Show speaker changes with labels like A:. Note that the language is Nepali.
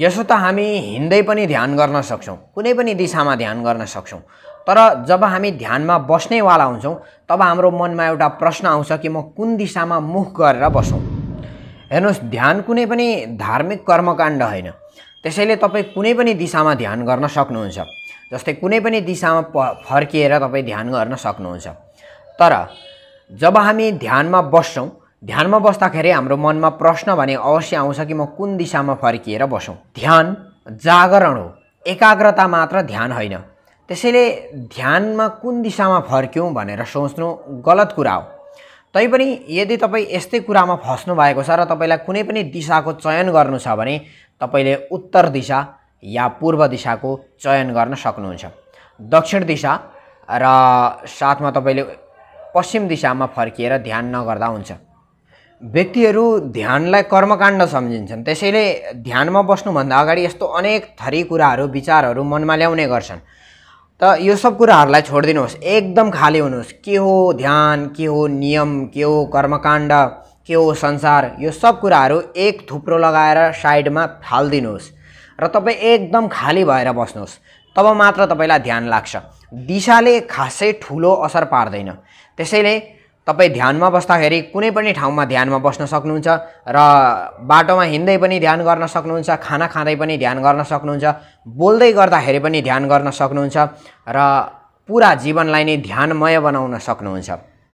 A: यसो त हामी हिँड्दै पनि ध्यान गर्न सक्छौँ कुनै पनि दिशामा ध्यान गर्न सक्छौँ तर जब हामी ध्यानमा बस्नेवाला हुन्छौँ तब हाम्रो मनमा एउटा प्रश्न आउँछ कि म कुन दिशामा मुख गरेर बसौँ हेर्नुहोस् ध्यान कुनै पनि धार्मिक कर्मकाण्ड होइन त्यसैले तपाईँ कुनै पनि दिशामा ध्यान गर्न सक्नुहुन्छ जस्तै कुनै पनि दिशामा प फर्किएर तपाईँ ध्यान गर्न सक्नुहुन्छ तर जब हामी ध्यानमा बस्छौँ ध्यानमा बस्दाखेरि हाम्रो मनमा प्रश्न भने अवश्य आउँछ कि म कुन दिशामा फर्किएर बसौँ ध्यान जागरण हो एकाग्रता मात्र ध्यान होइन त्यसैले ध्यानमा कुन दिशामा फर्क्यौँ भनेर सोच्नु गलत कुरा हो तैपनि यदि तपाईँ यस्तै कुरामा फस्नु भएको छ र तपाईँलाई कुनै पनि दिशाको चयन गर्नु छ भने तपाईँले उत्तर दिशा या पूर्व दिशाको चयन गर्न सक्नुहुन्छ दक्षिण दिशा र साथमा तपाईँले पश्चिम दिशामा फर्किएर ध्यान नगर्दा हुन्छ व्यक्तिहरू ध्यानलाई कर्मकाण्ड सम्झिन्छन् त्यसैले ध्यानमा बस्नुभन्दा अगाडि यस्तो अनेक थरी कुराहरू विचारहरू मनमा ल्याउने गर्छन् त यो सब कुराहरूलाई छोडिदिनुहोस् एकदम खाली हुनुहोस् के हो ध्यान के हो नियम के हो कर्मकाण्ड के हो संसार यो सब कुराहरू एक थुप्रो लगाएर साइडमा फालिदिनुहोस् र तपाईँ एकदम खाली भएर बस्नुहोस् तब मात्र तपाईँलाई ध्यान लाग्छ दिशाले खासै ठुलो असर पार्दैन त्यसैले तपाईँ ध्यानमा बस्दाखेरि कुनै पनि ठाउँमा ध्यानमा बस्न सक्नुहुन्छ र बाटोमा हिँड्दै पनि ध्यान गर्न सक्नुहुन्छ खाना खाँदै पनि ध्यान गर्न सक्नुहुन्छ बोल्दै गर्दाखेरि पनि ध्यान गर्न सक्नुहुन्छ र पुरा जीवनलाई नै ध्यानमय बनाउन सक्नुहुन्छ